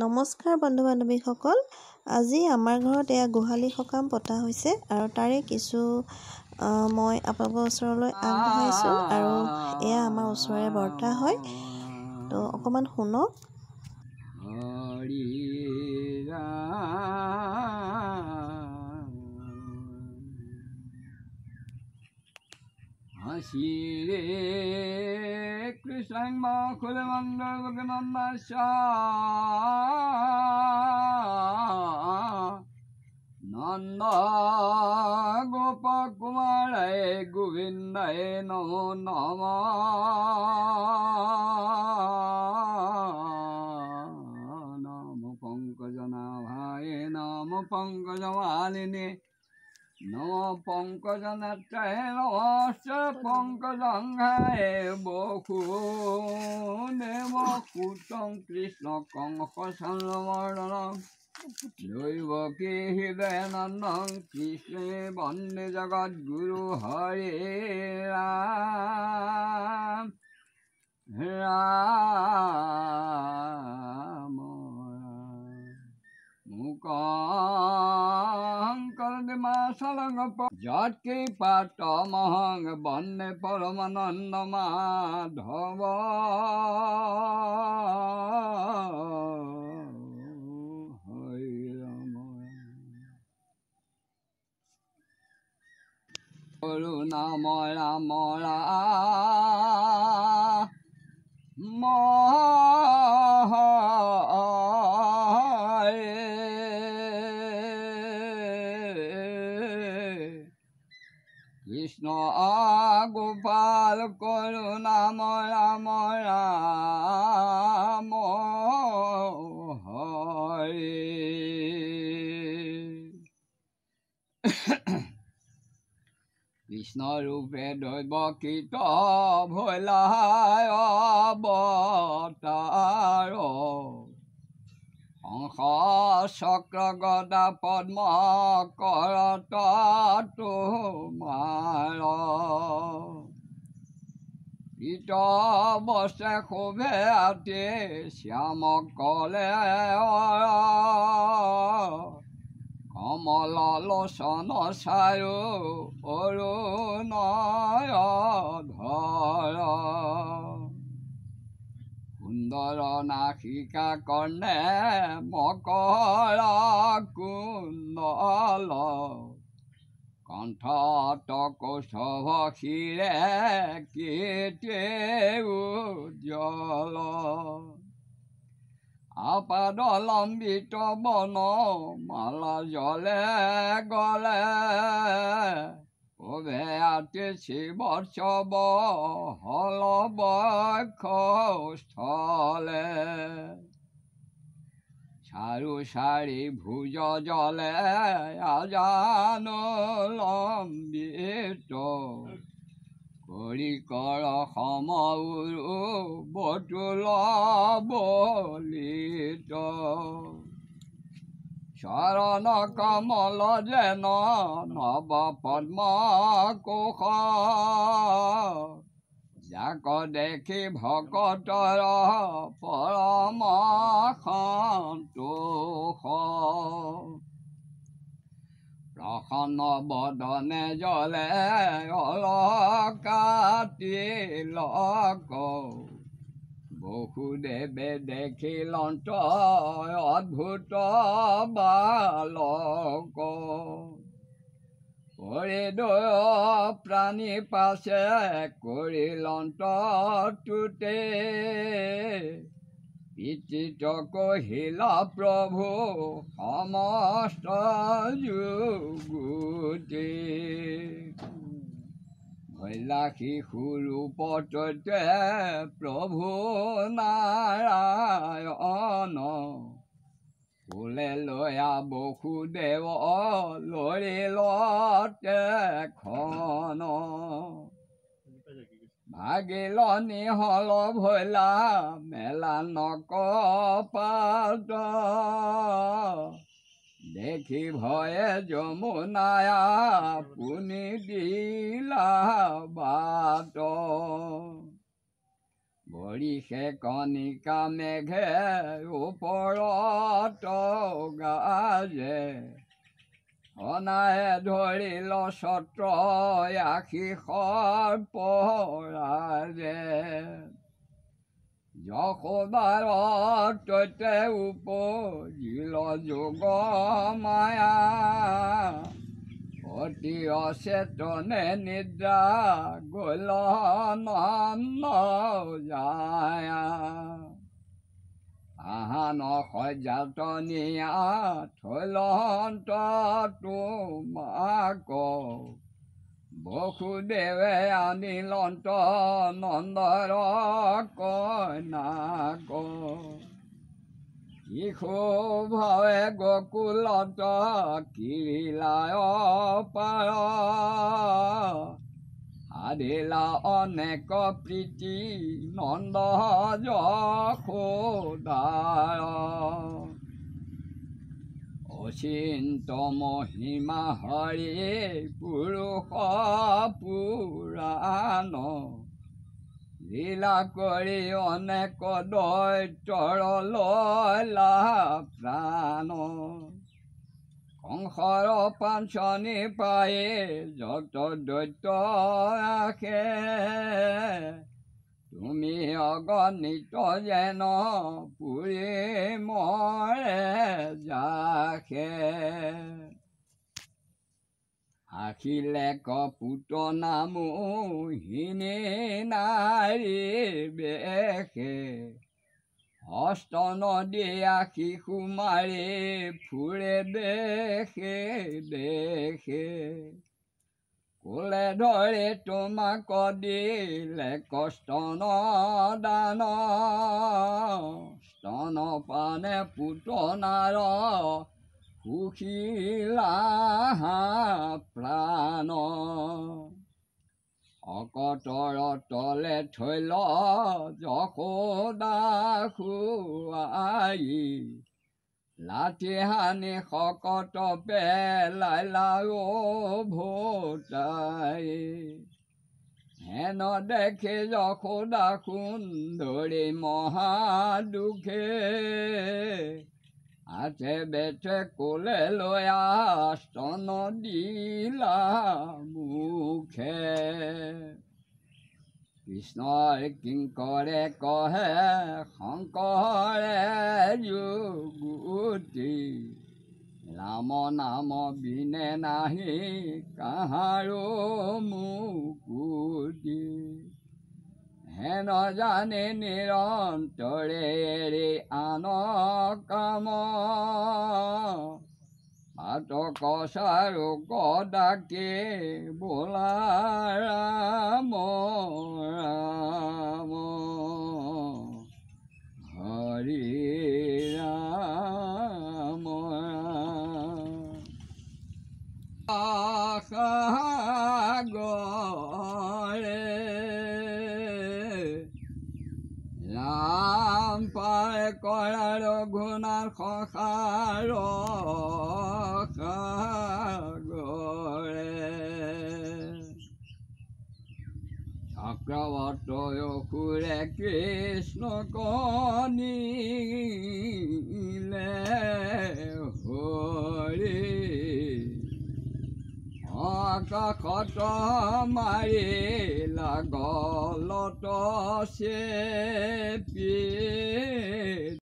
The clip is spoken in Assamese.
নমস্কাৰ বন্ধু বান্ধৱীসকল আজি আমাৰ ঘৰত এয়া গোহালি সকাম পতা হৈছে আৰু তাৰে কিছু মই আপোনালোকৰ ওচৰলৈ আগবঢ়াইছোঁ আৰু এয়া আমাৰ ওচৰৰে বৰ্তা হয় তো অকণমান শুনক হাসিৰে كل من يغنى النشاء Nanda Gopakumara Govindae Namo Nama Namo Pankajana Bhaye Namo Pankajavaline ন পঙ্কজনাত্রেণ অশ্চ পঙ্কজংঘায়ে বসুদেৱ কুতং কৃষ্ণ কংস চন্দ্ৰমৰ্দনং দৈৱকী হৃদয়নন্দং কৃষ্ণে বন্দে জগদ্গুৰু হৰে ৰাম ৰাম যৎকি পাত মহং বন্দে পরমানন্দ মাধব করুণাময় রাম রাম কৃষ্ণৰূপে দৈৱকৃত ভৈলা অৱতাৰ অংশ চক্ৰ গদা পদ্ম কৰত তোমাৰ বস্তে শোভে আতে শ্যাম কলে অ কমল লোচন চায়ো অৰুণয় ধৰ সুন্দৰ নাশিকা কৰ্ণে মকৰ কুণ্ডল কণ্ঠত কৌশৱ কেতিয়াও জল আপার লম্বিত বন মালা জলে গলে ওভে আটেছি বর্ষব হল বক্ষস্থলে সারু সারি ভুজ জলে আজান লম্বিত পৰিকৰ সমৰু বতুল বলিত চৰণ কমল যেন নৱ পদ্ম কোষ যাক দেখি ভকতৰ পৰম সন্তোষ ৰসন বদনে জলে কাটিল বসুদেৱে দেখিল অদ্ভুত বালক কৰি দয় প্ৰাণী পাছে কৰিলন্ত টুটে বিচিত কহিলা প্ৰভু সমস্ত যুগুতি মহিলা শিশুৰূপততে প্ৰভু নাৰায়ণ কোলে লৈ বসুদেৱ লৰিলতে খন ভাগিলনী হল ভৈলা মেলা নক দেখি ভয়ে যমুনাই পুনি দিলা বাট বৰিষে কণিকা মেঘে ওপৰত গাজে অনায় ধৰিল চত্ৰ আশীষৰ পৰাৰে যশোদাৰ তৈতে উপজিল যোগ মায়া অতি অচেতনে নিদ্ৰা গ'ল নন্ন আহান সজাতনিয়া থলন্ত তোমাক বসুদেৱে আনিলন্ত নন্দৰ কইনাক শিশুভাৱে গকুলত কিৰিলায় পাৰ হারেলা অনেক প্রীতি নন্দ যখোদার অচিন্ত মহিমা হরে পুরুষ পুরাণ লীলা কৰি অনেক দৈত্যৰ লয়লা প্ৰাণ সংসাৰ পাঞ্চনি পায়ে যত দৈত্য ৰাখে তুমি অগণিত যেন পুৰি মৰে যাখে আখিলে কপুত নামো হিনী নাৰী বেষে অষ্ট নদীয়া শিশু মাৰি ফুৰে দেশে দেশে কোলে ধৰে তোমাক দিলে কষ্ট নদান স্তন পানে পুতনাৰ সুখিলা প্ৰাণ অকতৰ তলে থৈ থৈল লাঠি সানি শকত পেলাই লাৰু হেন দেখি যশোদা সুন্দৰী মহাদুখে আছে বেঠে ক'লে লৈ আস্তন দিলা মুখে কৃষ্ণৰ কিংকৰে কহে শংকৰে যোগতি ৰাম নাম বিনে নাহি কাহাৰো মুকুতি হে নজানে নিৰন্তৰে আন কাম আত কষারু কদাকে বোলা মরা ৰাম পায় কৰা ৰঘুনাথ সখাৰ চক্ৰৱৰ্তয় সুৰে কৃষ্ণ কণিলে কাষত মাৰি লাগলত